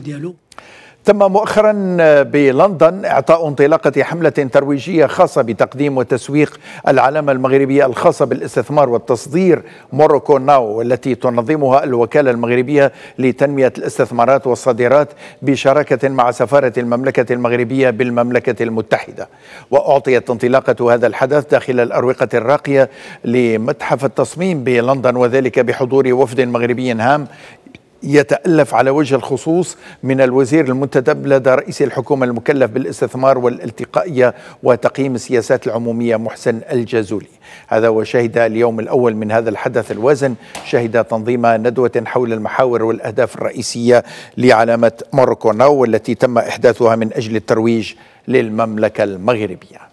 ديالو تم مؤخرا بلندن اعطاء انطلاقه حمله ترويجيه خاصه بتقديم وتسويق العلامه المغربيه الخاصه بالاستثمار والتصدير موروكو ناو والتي تنظمها الوكاله المغربيه لتنميه الاستثمارات والصادرات بشراكه مع سفاره المملكه المغربيه بالمملكه المتحده واعطيت انطلاقه هذا الحدث داخل الاروقه الراقيه لمتحف التصميم بلندن وذلك بحضور وفد مغربي هام يتألف على وجه الخصوص من الوزير المنتدب لدى رئيس الحكومة المكلف بالاستثمار والالتقائية وتقييم السياسات العمومية محسن الجازولي هذا وشهد اليوم الأول من هذا الحدث الوازن شهد تنظيم ندوة حول المحاور والأهداف الرئيسية لعلامة ناو والتي تم إحداثها من أجل الترويج للمملكة المغربية